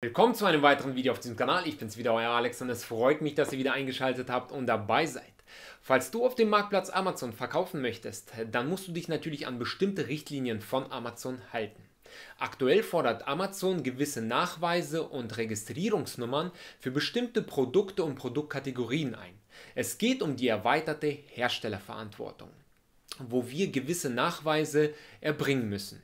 Willkommen zu einem weiteren Video auf diesem Kanal. Ich bin's wieder, euer Alex und es freut mich, dass ihr wieder eingeschaltet habt und dabei seid. Falls du auf dem Marktplatz Amazon verkaufen möchtest, dann musst du dich natürlich an bestimmte Richtlinien von Amazon halten. Aktuell fordert Amazon gewisse Nachweise und Registrierungsnummern für bestimmte Produkte und Produktkategorien ein. Es geht um die erweiterte Herstellerverantwortung, wo wir gewisse Nachweise erbringen müssen.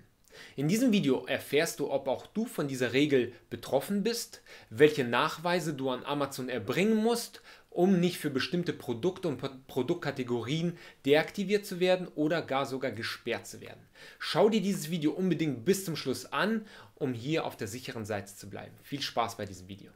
In diesem Video erfährst du, ob auch du von dieser Regel betroffen bist, welche Nachweise du an Amazon erbringen musst, um nicht für bestimmte Produkte und Produktkategorien deaktiviert zu werden oder gar sogar gesperrt zu werden. Schau dir dieses Video unbedingt bis zum Schluss an, um hier auf der sicheren Seite zu bleiben. Viel Spaß bei diesem Video.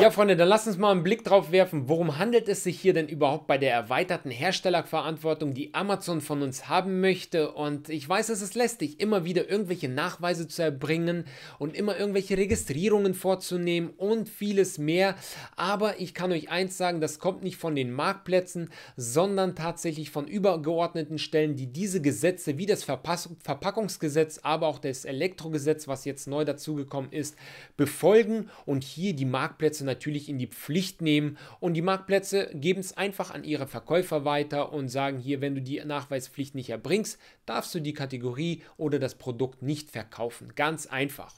Ja, Freunde, dann lasst uns mal einen Blick drauf werfen, worum handelt es sich hier denn überhaupt bei der erweiterten Herstellerverantwortung, die Amazon von uns haben möchte. Und ich weiß, es ist lästig, immer wieder irgendwelche Nachweise zu erbringen und immer irgendwelche Registrierungen vorzunehmen und vieles mehr. Aber ich kann euch eins sagen, das kommt nicht von den Marktplätzen, sondern tatsächlich von übergeordneten Stellen, die diese Gesetze wie das Verpass Verpackungsgesetz, aber auch das Elektrogesetz, was jetzt neu dazugekommen ist, befolgen und hier die Marktplätze natürlich in die Pflicht nehmen und die Marktplätze geben es einfach an ihre Verkäufer weiter und sagen hier, wenn du die Nachweispflicht nicht erbringst, darfst du die Kategorie oder das Produkt nicht verkaufen. Ganz einfach.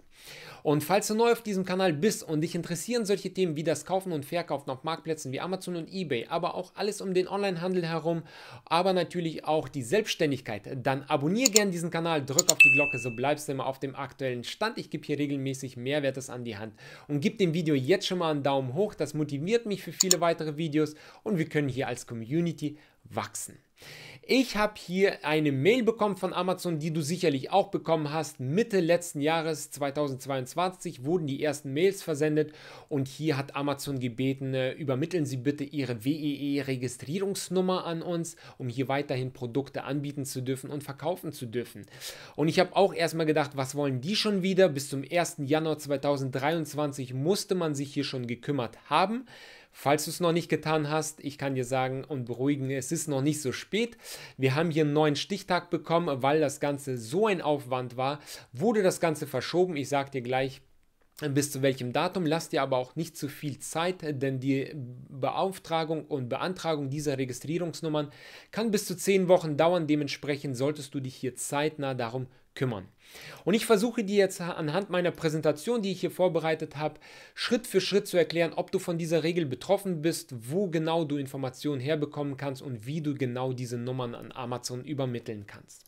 Und falls du neu auf diesem Kanal bist und dich interessieren solche Themen wie das Kaufen und Verkaufen auf Marktplätzen wie Amazon und eBay, aber auch alles um den Onlinehandel herum, aber natürlich auch die Selbstständigkeit, dann abonniere gerne diesen Kanal, drück auf die Glocke, so bleibst du immer auf dem aktuellen Stand. Ich gebe hier regelmäßig Mehrwertes an die Hand und gib dem Video jetzt schon mal einen Daumen hoch, das motiviert mich für viele weitere Videos und wir können hier als Community wachsen. Ich habe hier eine Mail bekommen von Amazon, die du sicherlich auch bekommen hast. Mitte letzten Jahres 2022 wurden die ersten Mails versendet und hier hat Amazon gebeten, äh, übermitteln Sie bitte Ihre WEE-Registrierungsnummer an uns, um hier weiterhin Produkte anbieten zu dürfen und verkaufen zu dürfen. Und ich habe auch erstmal gedacht, was wollen die schon wieder? Bis zum 1. Januar 2023 musste man sich hier schon gekümmert haben. Falls du es noch nicht getan hast, ich kann dir sagen und beruhigen, es ist noch nicht so spät. Wir haben hier einen neuen Stichtag bekommen, weil das Ganze so ein Aufwand war, wurde das Ganze verschoben. Ich sage dir gleich, bis zu welchem Datum. Lass dir aber auch nicht zu viel Zeit, denn die Beauftragung und Beantragung dieser Registrierungsnummern kann bis zu zehn Wochen dauern. Dementsprechend solltest du dich hier zeitnah darum kümmern. Und ich versuche dir jetzt anhand meiner Präsentation, die ich hier vorbereitet habe, Schritt für Schritt zu erklären, ob du von dieser Regel betroffen bist, wo genau du Informationen herbekommen kannst und wie du genau diese Nummern an Amazon übermitteln kannst.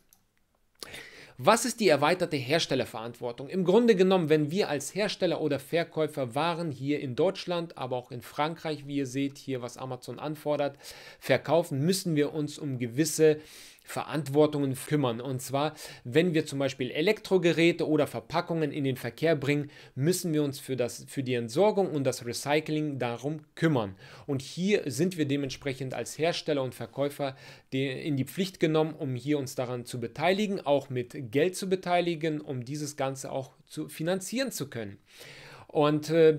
Was ist die erweiterte Herstellerverantwortung? Im Grunde genommen, wenn wir als Hersteller oder Verkäufer Waren hier in Deutschland, aber auch in Frankreich, wie ihr seht, hier was Amazon anfordert, verkaufen, müssen wir uns um gewisse Verantwortungen kümmern. Und zwar, wenn wir zum Beispiel Elektrogeräte oder Verpackungen in den Verkehr bringen, müssen wir uns für, das, für die Entsorgung und das Recycling darum kümmern. Und hier sind wir dementsprechend als Hersteller und Verkäufer in die Pflicht genommen, um hier uns daran zu beteiligen, auch mit Geld zu beteiligen, um dieses Ganze auch zu finanzieren zu können. Und äh,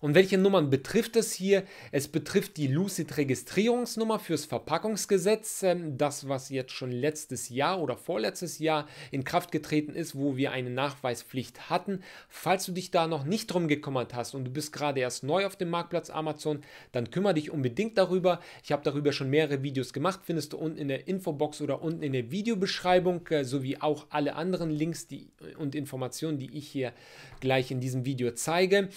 und welche Nummern betrifft es hier? Es betrifft die Lucid-Registrierungsnummer fürs Verpackungsgesetz, ähm, das, was jetzt schon letztes Jahr oder vorletztes Jahr in Kraft getreten ist, wo wir eine Nachweispflicht hatten. Falls du dich da noch nicht drum gekümmert hast und du bist gerade erst neu auf dem Marktplatz Amazon, dann kümmere dich unbedingt darüber. Ich habe darüber schon mehrere Videos gemacht, findest du unten in der Infobox oder unten in der Videobeschreibung, äh, sowie auch alle anderen Links und Informationen, die ich hier gleich in diesem Video zeige.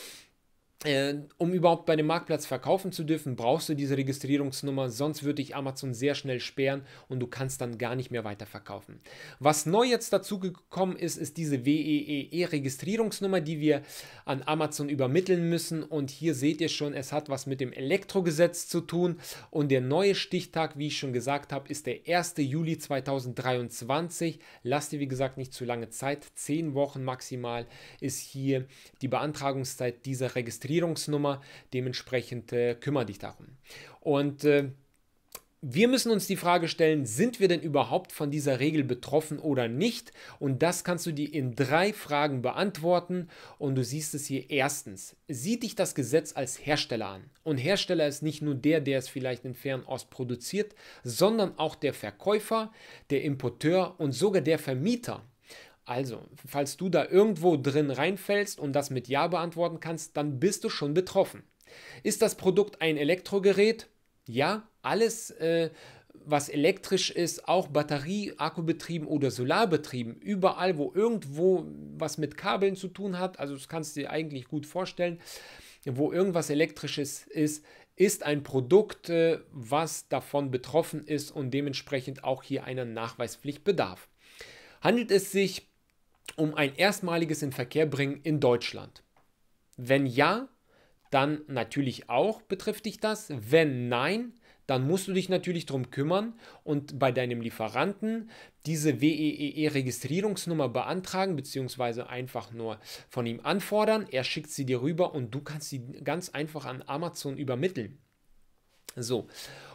Äh, um überhaupt bei dem Marktplatz verkaufen zu dürfen, brauchst du diese Registrierungsnummer, sonst würde dich Amazon sehr schnell sperren und du kannst dann gar nicht mehr weiter verkaufen. Was neu jetzt dazu gekommen ist, ist diese WEEE-Registrierungsnummer, die wir an Amazon übermitteln müssen und hier seht ihr schon, es hat was mit dem Elektrogesetz zu tun und der neue Stichtag, wie ich schon gesagt habe, ist der 1. Juli 2023. Lass dir, wie gesagt, nicht zu lange Zeit, zehn Wochen maximal ist hier die Beantragungszeit dieser Registrierungsnummer Etablierungsnummer. Dementsprechend äh, kümmere dich darum. Und äh, wir müssen uns die Frage stellen, sind wir denn überhaupt von dieser Regel betroffen oder nicht? Und das kannst du dir in drei Fragen beantworten. Und du siehst es hier erstens. Sieht dich das Gesetz als Hersteller an? Und Hersteller ist nicht nur der, der es vielleicht in Fernost produziert, sondern auch der Verkäufer, der Importeur und sogar der Vermieter. Also, falls du da irgendwo drin reinfällst und das mit Ja beantworten kannst, dann bist du schon betroffen. Ist das Produkt ein Elektrogerät? Ja, alles, äh, was elektrisch ist, auch Batterie, Akkubetrieben oder Solarbetrieben, überall, wo irgendwo was mit Kabeln zu tun hat, also das kannst du dir eigentlich gut vorstellen, wo irgendwas elektrisches ist, ist ein Produkt, äh, was davon betroffen ist und dementsprechend auch hier einer Nachweispflicht bedarf. Handelt es sich um ein erstmaliges in Verkehr bringen in Deutschland? Wenn ja, dann natürlich auch betrifft dich das. Wenn nein, dann musst du dich natürlich darum kümmern und bei deinem Lieferanten diese WEEE-Registrierungsnummer beantragen, beziehungsweise einfach nur von ihm anfordern. Er schickt sie dir rüber und du kannst sie ganz einfach an Amazon übermitteln. So,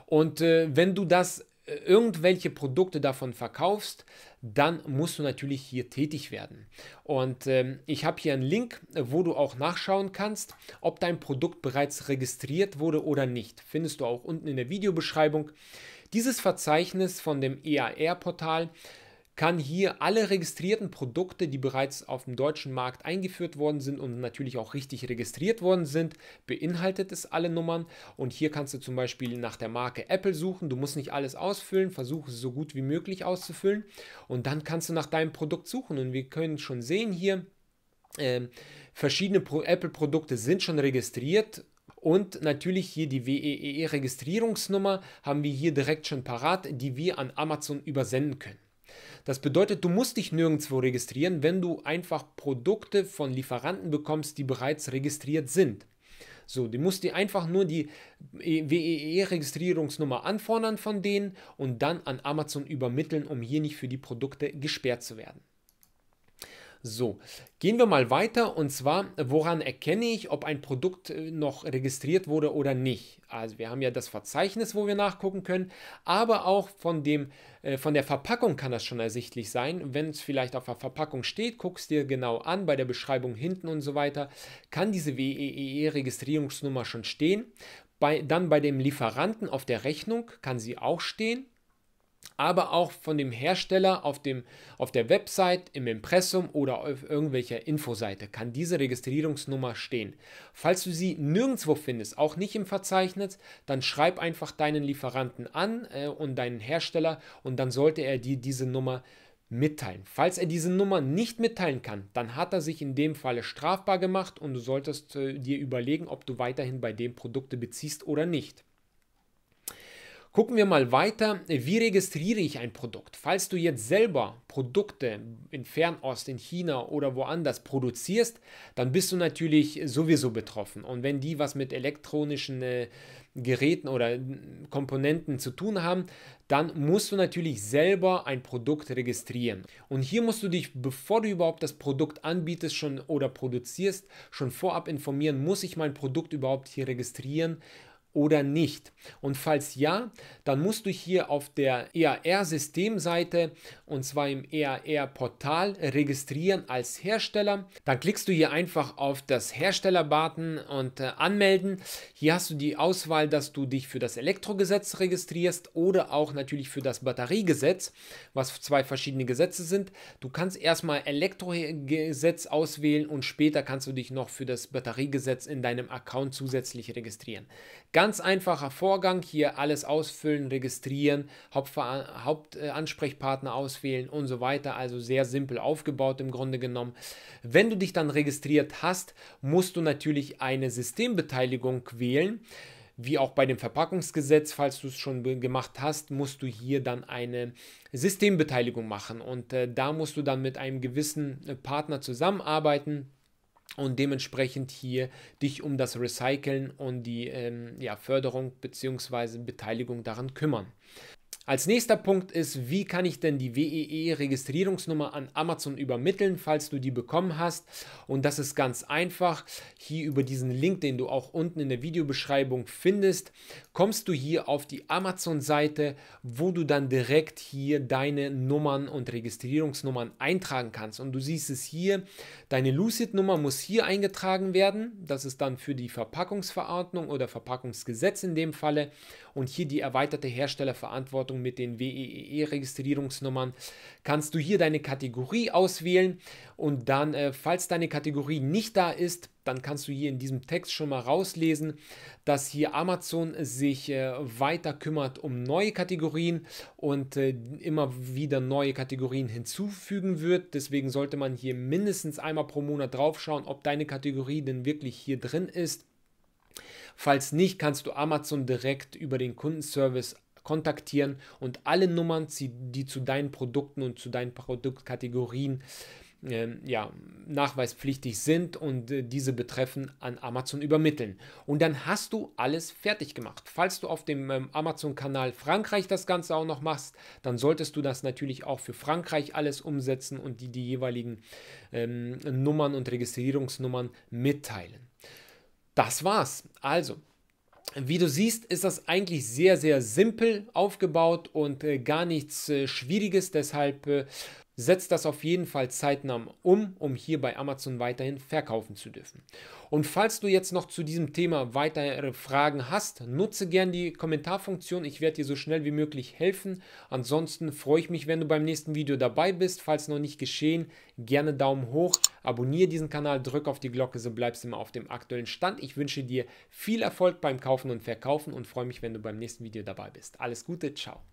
und äh, wenn du das irgendwelche Produkte davon verkaufst, dann musst du natürlich hier tätig werden. Und ähm, ich habe hier einen Link, wo du auch nachschauen kannst, ob dein Produkt bereits registriert wurde oder nicht. Findest du auch unten in der Videobeschreibung. Dieses Verzeichnis von dem EAR-Portal kann hier alle registrierten Produkte, die bereits auf dem deutschen Markt eingeführt worden sind und natürlich auch richtig registriert worden sind, beinhaltet es alle Nummern. Und hier kannst du zum Beispiel nach der Marke Apple suchen. Du musst nicht alles ausfüllen, versuche es so gut wie möglich auszufüllen. Und dann kannst du nach deinem Produkt suchen. Und wir können schon sehen hier, äh, verschiedene Apple-Produkte sind schon registriert. Und natürlich hier die WEEE-Registrierungsnummer haben wir hier direkt schon parat, die wir an Amazon übersenden können. Das bedeutet, du musst dich nirgendwo registrieren, wenn du einfach Produkte von Lieferanten bekommst, die bereits registriert sind. So, du musst dir einfach nur die WEE-Registrierungsnummer e anfordern von denen und dann an Amazon übermitteln, um hier nicht für die Produkte gesperrt zu werden. So, gehen wir mal weiter und zwar, woran erkenne ich, ob ein Produkt äh, noch registriert wurde oder nicht? Also wir haben ja das Verzeichnis, wo wir nachgucken können, aber auch von, dem, äh, von der Verpackung kann das schon ersichtlich sein. Wenn es vielleicht auf der Verpackung steht, guckst dir genau an, bei der Beschreibung hinten und so weiter, kann diese WEEE-Registrierungsnummer schon stehen. Bei, dann bei dem Lieferanten auf der Rechnung kann sie auch stehen aber auch von dem Hersteller auf, dem, auf der Website, im Impressum oder auf irgendwelcher Infoseite kann diese Registrierungsnummer stehen. Falls du sie nirgendwo findest, auch nicht im Verzeichnis, dann schreib einfach deinen Lieferanten an äh, und deinen Hersteller und dann sollte er dir diese Nummer mitteilen. Falls er diese Nummer nicht mitteilen kann, dann hat er sich in dem Falle strafbar gemacht und du solltest äh, dir überlegen, ob du weiterhin bei dem Produkte beziehst oder nicht. Gucken wir mal weiter, wie registriere ich ein Produkt? Falls du jetzt selber Produkte in Fernost, in China oder woanders produzierst, dann bist du natürlich sowieso betroffen. Und wenn die was mit elektronischen äh, Geräten oder äh, Komponenten zu tun haben, dann musst du natürlich selber ein Produkt registrieren. Und hier musst du dich, bevor du überhaupt das Produkt anbietest schon oder produzierst, schon vorab informieren, muss ich mein Produkt überhaupt hier registrieren oder nicht? Und falls ja, dann musst du hier auf der EAR-Systemseite und zwar im EAR-Portal registrieren als Hersteller. Dann klickst du hier einfach auf das Hersteller-Button und äh, anmelden. Hier hast du die Auswahl, dass du dich für das Elektrogesetz registrierst oder auch natürlich für das Batteriegesetz, was zwei verschiedene Gesetze sind. Du kannst erstmal Elektrogesetz auswählen und später kannst du dich noch für das Batteriegesetz in deinem Account zusätzlich registrieren. Ganz Ganz einfacher Vorgang, hier alles ausfüllen, registrieren, Hauptver Hauptansprechpartner auswählen und so weiter. Also sehr simpel aufgebaut im Grunde genommen. Wenn du dich dann registriert hast, musst du natürlich eine Systembeteiligung wählen wie auch bei dem Verpackungsgesetz, falls du es schon gemacht hast, musst du hier dann eine Systembeteiligung machen und äh, da musst du dann mit einem gewissen äh, Partner zusammenarbeiten und dementsprechend hier dich um das Recyceln und die ähm, ja, Förderung bzw. Beteiligung daran kümmern. Als nächster Punkt ist, wie kann ich denn die WEE-Registrierungsnummer an Amazon übermitteln, falls du die bekommen hast? Und das ist ganz einfach. Hier über diesen Link, den du auch unten in der Videobeschreibung findest, kommst du hier auf die Amazon-Seite, wo du dann direkt hier deine Nummern und Registrierungsnummern eintragen kannst. Und du siehst es hier, deine Lucid-Nummer muss hier eingetragen werden. Das ist dann für die Verpackungsverordnung oder Verpackungsgesetz in dem Falle und hier die erweiterte Herstellerverantwortung mit den WEEE-Registrierungsnummern kannst du hier deine Kategorie auswählen und dann, äh, falls deine Kategorie nicht da ist, dann kannst du hier in diesem Text schon mal rauslesen, dass hier Amazon sich äh, weiter kümmert um neue Kategorien und äh, immer wieder neue Kategorien hinzufügen wird. Deswegen sollte man hier mindestens einmal pro Monat draufschauen, ob deine Kategorie denn wirklich hier drin ist. Falls nicht, kannst du Amazon direkt über den Kundenservice kontaktieren und alle Nummern, die zu deinen Produkten und zu deinen Produktkategorien ähm, ja, nachweispflichtig sind und äh, diese betreffen, an Amazon übermitteln. Und dann hast du alles fertig gemacht. Falls du auf dem ähm, Amazon-Kanal Frankreich das Ganze auch noch machst, dann solltest du das natürlich auch für Frankreich alles umsetzen und die, die jeweiligen ähm, Nummern und Registrierungsnummern mitteilen das war's. Also, wie du siehst, ist das eigentlich sehr, sehr simpel aufgebaut und äh, gar nichts äh, Schwieriges. Deshalb äh, setzt das auf jeden Fall zeitnah um, um hier bei Amazon weiterhin verkaufen zu dürfen. Und falls du jetzt noch zu diesem Thema weitere Fragen hast, nutze gern die Kommentarfunktion. Ich werde dir so schnell wie möglich helfen. Ansonsten freue ich mich, wenn du beim nächsten Video dabei bist. Falls noch nicht geschehen, gerne Daumen hoch, abonniere diesen Kanal, drück auf die Glocke, so bleibst du immer auf dem aktuellen Stand. Ich wünsche dir viel Erfolg beim Kaufen und Verkaufen und freue mich, wenn du beim nächsten Video dabei bist. Alles Gute, ciao.